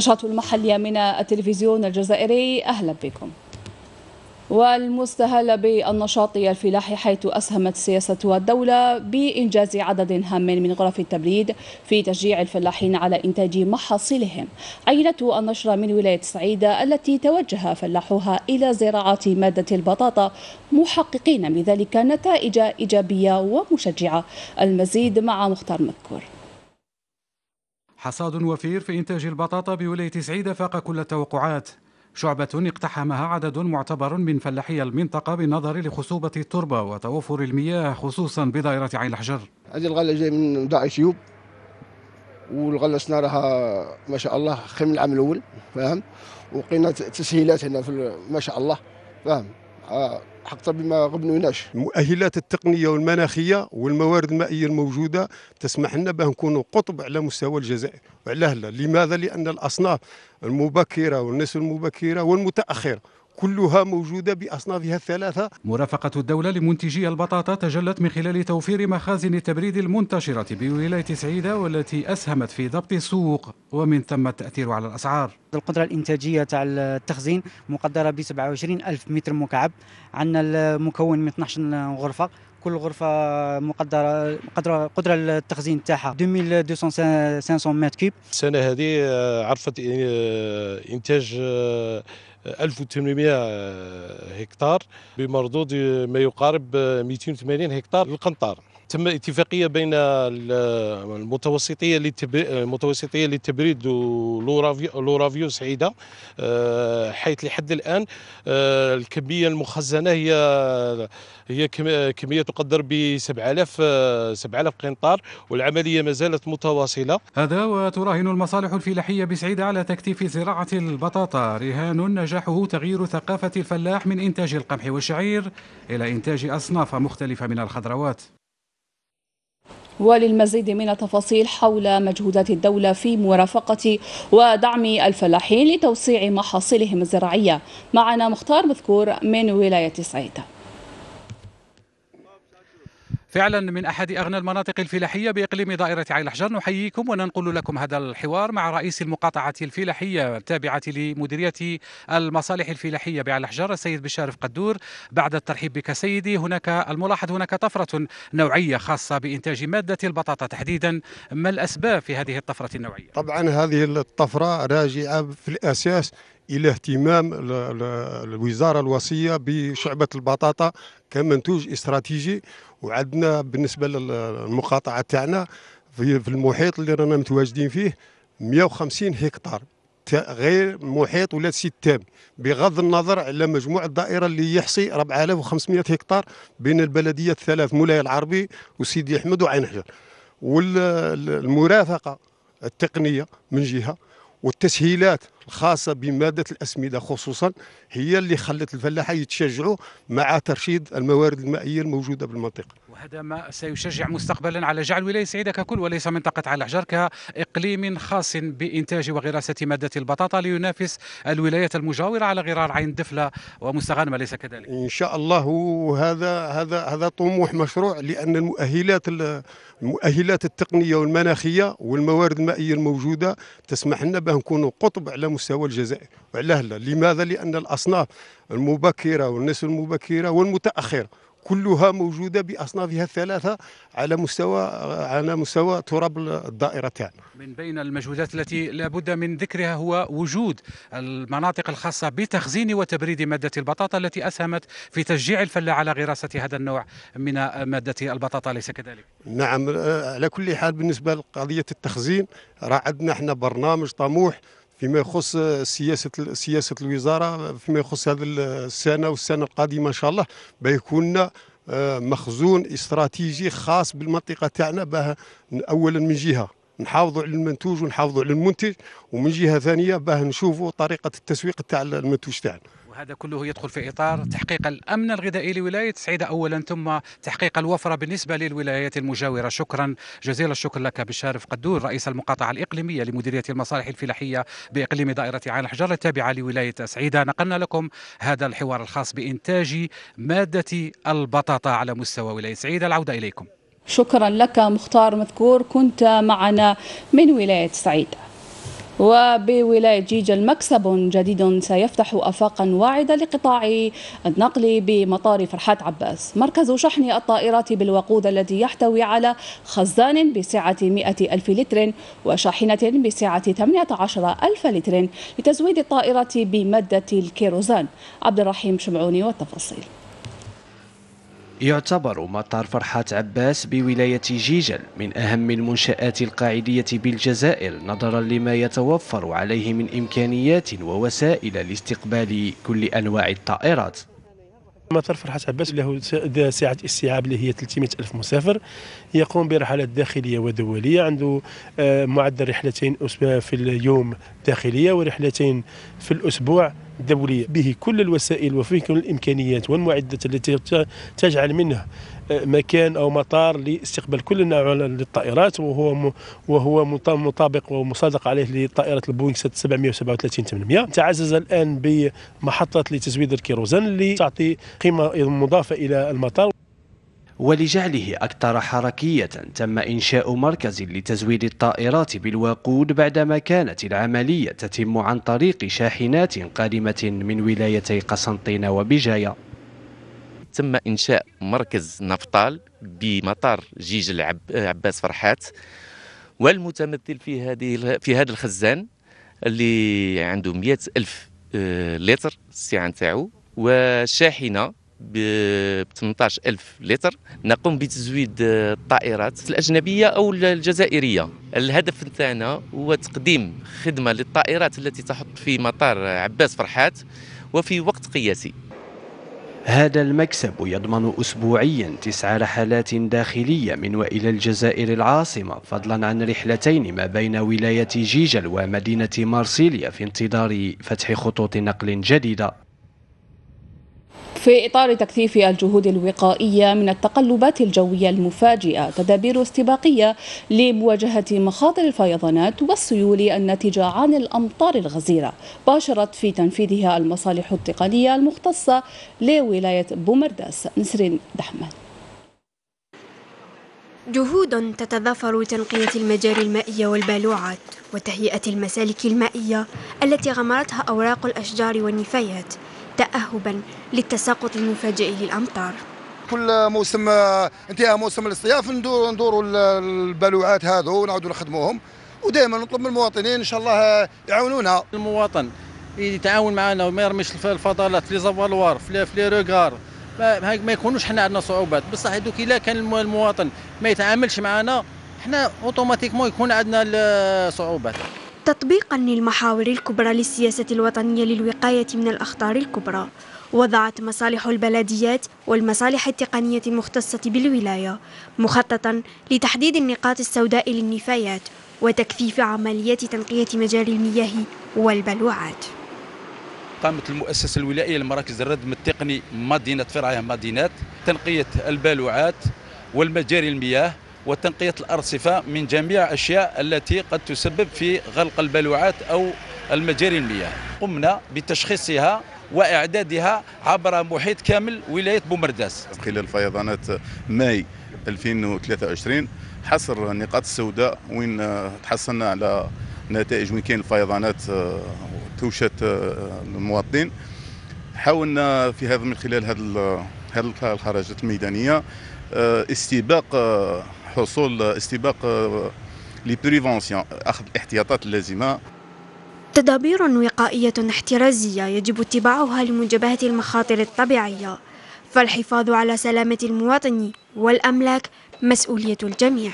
النشرة المحلية من التلفزيون الجزائري أهلا بكم والمستهل بالنشاط الفلاحي حيث أسهمت سياسة الدولة بإنجاز عدد هام من غرف التبريد في تشجيع الفلاحين على إنتاج محاصيلهم عينة النشرة من ولاية سعيدة التي توجه فلاحوها إلى زراعة مادة البطاطا محققين بذلك نتائج إيجابية ومشجعة المزيد مع مختار مذكور حصاد وفير في إنتاج البطاطا بولاية سعيدة فاق كل التوقعات شعبة اقتحمها عدد معتبر من فلاحي المنطقة بالنظر لخصوبة التربة وتوفر المياه خصوصا بدائرة عين الحجر هذه الغلة جاية من داعي شيوب والغلة سنارها ما شاء الله خير من العام الأول فاهم وقينا تسهيلات هنا في ما شاء الله فاهم اه حتى بما غبنوناش المؤهلات التقنيه والمناخيه والموارد المائيه الموجوده تسمح لنا به نكونوا قطب على مستوى الجزائر وعلاه لا لماذا لان الاصناف المبكره والنسل المبكره والمتاخره كلها موجودة بأصنافها الثلاثة مرافقة الدولة لمنتجي البطاطا تجلت من خلال توفير مخازن التبريد المنتشرة بولاية سعيدة والتي أسهمت في ضبط السوق ومن ثم التأثير على الأسعار القدرة الإنتاجية تاع التخزين مقدرة ب 27 ألف متر مكعب عندنا المكون من 12 غرفة كل غرفه مقدره قدره قدره التخزين تاعها 2200 500 متر كيب السنه هذه عرفت انتاج 1800 هكتار بمردود ما يقارب 280 هكتار للقنطار تم اتفاقيه بين المتوسطيه المتوسطيه للتبريد ولورافيو سعيده آه، حيث لحد الان آه، الكميه المخزنه هي هي كميه تقدر ب 7000 7000 آه، قنطار والعمليه ما زالت متواصله هذا وتراهن المصالح الفلاحيه بسعيده على تكتيف زراعه البطاطا رهان نجاحه تغيير ثقافه الفلاح من انتاج القمح والشعير الى انتاج اصناف مختلفه من الخضروات وللمزيد من التفاصيل حول مجهودات الدولة في مرافقة ودعم الفلاحين لتوسيع محاصيلهم الزراعية معنا مختار مذكور من ولاية صعيدة فعلا من أحد أغنى المناطق الفلاحية بإقليم دائرة عين الحجر نحييكم وننقل لكم هذا الحوار مع رئيس المقاطعة الفلاحية التابعة لمديرية المصالح الفلاحية بعين الحجر السيد بشارف قدور بعد الترحيب بك سيدي هناك الملاحظ هناك طفرة نوعية خاصة بإنتاج مادة البطاطا تحديدا ما الأسباب في هذه الطفرة النوعية؟ طبعا هذه الطفرة راجعة في الأساس الى اهتمام الوزاره الوصيه بشعبه البطاطا كمنتوج استراتيجي وعندنا بالنسبه للمقاطعه تاعنا في المحيط اللي رانا متواجدين فيه 150 هكتار غير محيط ولا ستام بغض النظر على مجموع الدائره اللي يحصي 4500 هكتار بين البلديه الثلاث مولاي العربي وسيدي احمد وعين حجر والمرافقه التقنيه من جهه والتسهيلات خاصة بماده الاسمده خصوصا هي اللي خلت الفلاحه يتشجعوا مع ترشيد الموارد المائيه الموجوده بالمنطقه وهذا ما سيشجع مستقبلا على جعل ولاية سعيدة ككل وليس منطقة على الحجر كإقليم خاص بإنتاج وغراسة مادة البطاطا لينافس الولايات المجاورة على غرار عين دفلة ومستغانمة ليس كذلك؟ إن شاء الله هذا هذا هذا طموح مشروع لأن المؤهلات المؤهلات التقنية والمناخية والموارد المائية الموجودة تسمح لنا بأن نكونوا قطب على مستوى الجزائر وعلى لماذا؟ لأن الأصناف المبكرة والنسل المبكرة والمتأخرة كلها موجوده باصنافها الثلاثه على مستوى على مستوى تراب الدائره تاعنا. من بين المجهودات التي لابد من ذكرها هو وجود المناطق الخاصه بتخزين وتبريد ماده البطاطا التي اسهمت في تشجيع الفلاح على غراسه هذا النوع من ماده البطاطا اليس كذلك؟ نعم على كل حال بالنسبه لقضيه التخزين راه عندنا احنا برنامج طموح فيما يخص سياسه سياسه الوزاره فيما يخص هذه السنه والسنه القادمه ان شاء الله بيكون آه، مخزون استراتيجي خاص بالمنطقه تاعنا باه اولا من جهه نحافظوا على المنتوج ونحافظوا على المنتج ومن جهه ثانيه باه نشوفوا طريقه التسويق تاع المنتوج تاعنا هذا كله يدخل في اطار تحقيق الامن الغذائي لولايه سعيده اولا ثم تحقيق الوفره بالنسبه للولايات المجاوره شكرا جزيل الشكر لك بشارف قدور رئيس المقاطعه الاقليميه لمديريه المصالح الفلاحيه باقليم دائره عين الحجر التابعه لولايه سعيده نقلنا لكم هذا الحوار الخاص بانتاج ماده البطاطا على مستوى ولايه سعيده العوده اليكم شكرا لك مختار مذكور كنت معنا من ولايه سعيده وبولاية جيجل مكسب جديد سيفتح أفاقا واعدة لقطاع النقل بمطار فرحات عباس مركز شحن الطائرات بالوقود الذي يحتوي على خزان بسعة 100 ألف لتر وشاحنة بسعة 18 ألف لتر لتزويد الطائرة بمادة الكيروزان عبد الرحيم شمعوني والتفاصيل يعتبر مطار فرحات عباس بولاية جيجل من أهم المنشآت القاعدية بالجزائر نظرا لما يتوفر عليه من إمكانيات ووسائل لاستقبال كل أنواع الطائرات مطار فرحات عباس له ساعة استيعاب اللي هي 300 ألف مسافر يقوم برحلات داخلية ودولية عنده آه، معدل رحلتين في اليوم داخلية ورحلتين في الأسبوع الدولية به كل الوسائل وفيه كل الإمكانيات والمعدات التي تجعل منه آه، مكان أو مطار لاستقبال كل النوع للطائرات وهو وهو مطابق ومصادق عليه لطائرة البوينغ 737 800 تعزز الآن بمحطة لتزويد الكيروزان اللي تعطي قيمة مضافة إلى المطار ولجعله أكثر حركية تم إنشاء مركز لتزويد الطائرات بالوقود بعدما كانت العملية تتم عن طريق شاحنات قادمة من ولايتي قسنطين وبجاية تم إنشاء مركز نفطال بمطار جيج العب عباس فرحات والمتمثل في هذه في هذا الخزان اللي عنده 100 ألف آه، لتر السعه نتاعو وشاحنه ب 18000 لتر نقوم بتزويد الطائرات الأجنبية أو الجزائرية الهدف نتاعنا هو تقديم خدمة للطائرات التي تحط في مطار عباس فرحات وفي وقت قياسي هذا المكسب يضمن أسبوعيا تسع رحلات داخلية من وإلى الجزائر العاصمة فضلا عن رحلتين ما بين ولاية جيجل ومدينة مارسيليا في انتظار فتح خطوط نقل جديدة في إطار تكثيف الجهود الوقائية من التقلبات الجوية المفاجئة تدابير استباقية لمواجهة مخاطر الفيضانات والسيول الناتجة عن الأمطار الغزيرة باشرت في تنفيذها المصالح التقنية المختصة لولاية بومرداس نسرين دحمان جهود تتضافر تنقية المجاري المائية والبالوعات وتهيئة المسالك المائية التي غمرتها أوراق الأشجار والنفايات تأهبا للتساقط المفاجئ للأمطار كل موسم انتهاء موسم الصيف ندور ندوروا البلوعات هذو ونعاودوا نخدموهم ودائما نطلب من المواطنين ان شاء الله يعاونونا المواطن يتعاون معنا وما يرميش الفضلات في زوالوار في لي روغار ما يكونوش حنا عندنا صعوبات بصح هذوك الا كان المواطن ما يتعاملش معنا حنا اوتوماتيكمون يكون عندنا الصعوبات تطبيقا للمحاور الكبرى للسياسة الوطنية للوقاية من الأخطار الكبرى وضعت مصالح البلديات والمصالح التقنية المختصة بالولاية مخططا لتحديد النقاط السوداء للنفايات وتكثيف عمليات تنقية مجاري المياه والبلوعات قامت المؤسسة الولائية لمراكز الردم التقني مدينة فرعية مدينات تنقية البالوعات والمجاري المياه وتنقية الأرصفة من جميع الأشياء التي قد تسبب في غلق البلوعات أو المجاري المياه قمنا بتشخيصها وإعدادها عبر محيط كامل ولاية بومرداس خلال فيضانات ماي 2023 حصر النقاط السوداء وين تحصلنا على نتائج وين كاين الفيضانات آه، توشت آه، المواطنين حاولنا في هذا من خلال هذه الخرجات الميدانيه آه، استباق حصول استباق آه، لي بريفونسيون اخذ الاحتياطات اللازمه تدابير وقائية احترازية يجب اتباعها لمجابهة المخاطر الطبيعية فالحفاظ على سلامة المواطن والأملاك مسؤولية الجميع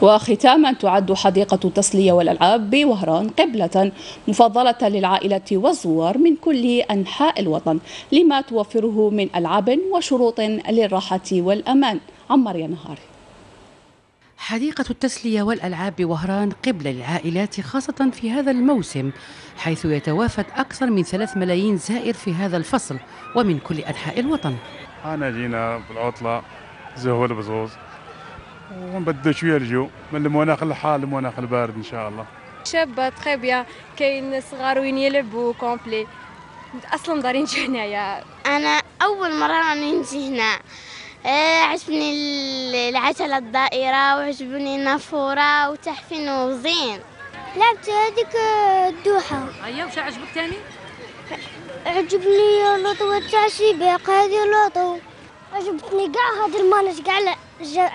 وختاما تعد حديقة التسلية والألعاب بوهران قبلة مفضلة للعائلة والزوار من كل أنحاء الوطن لما توفره من ألعاب وشروط للراحة والأمان عمر يا نهاري حديقة التسلية والألعاب بوهران قبل للعائلات خاصة في هذا الموسم حيث يتوافد أكثر من ثلاث ملايين زائر في هذا الفصل ومن كل أنحاء الوطن أنا جينا بالعطلة زهول بزوز ونبدل شوية الجو من المناخ الحار المناخ البارد إن شاء الله شابة تخي بيان كاين صغار وين يلعبوا كومبلي أصلا دارين هنايا أنا أول مرة راني نجي هنا آه، عجبني العجلة الدائرة وعجبني النافورة وتحفين وزين لعبت هذيك آه، الدوحة أيوة وش عجبك تاني؟ عجبني اللوطو تاع السباق هذه اللوطو عجبتني كاع هذه المانج كاع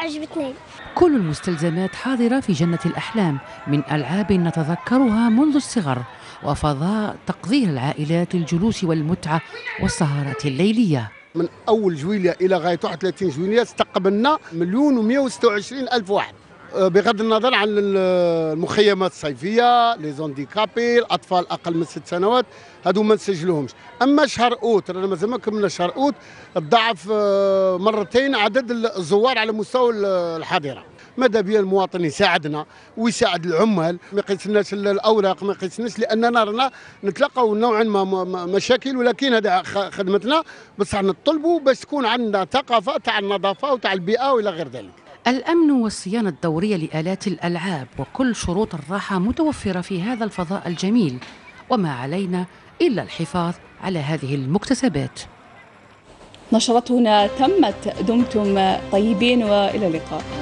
عجبتني كل المستلزمات حاضرة في جنة الأحلام من ألعاب نتذكرها منذ الصغر وفضاء تقضيه العائلات للجلوس والمتعة والسهرات الليلية من اول جويليه الى غايه 31 جويليه استقبلنا مليون و126 الف واحد آه، بغض النظر عن المخيمات الصيفيه لي كابي الاطفال اقل من ست سنوات هادو ما نسجلوهمش اما شهر اوت رانا مازال ما كملنا شهر اوت ضعف آه، مرتين عدد الزوار على مستوى الحاضره ماذا بيا المواطن يساعدنا ويساعد العمال ما يقيسناش الاوراق ما يقيسناش لاننا رانا نتلقاو نوعا ما مشاكل ولكن هذا خدمتنا بصح نطلبوا باش تكون عندنا ثقافه تاع النظافه وتاع البيئه والى غير ذلك الأمن والصيانة الدورية لآلات الألعاب وكل شروط الراحة متوفرة في هذا الفضاء الجميل وما علينا إلا الحفاظ على هذه المكتسبات نشرتنا تمت دمتم طيبين والى اللقاء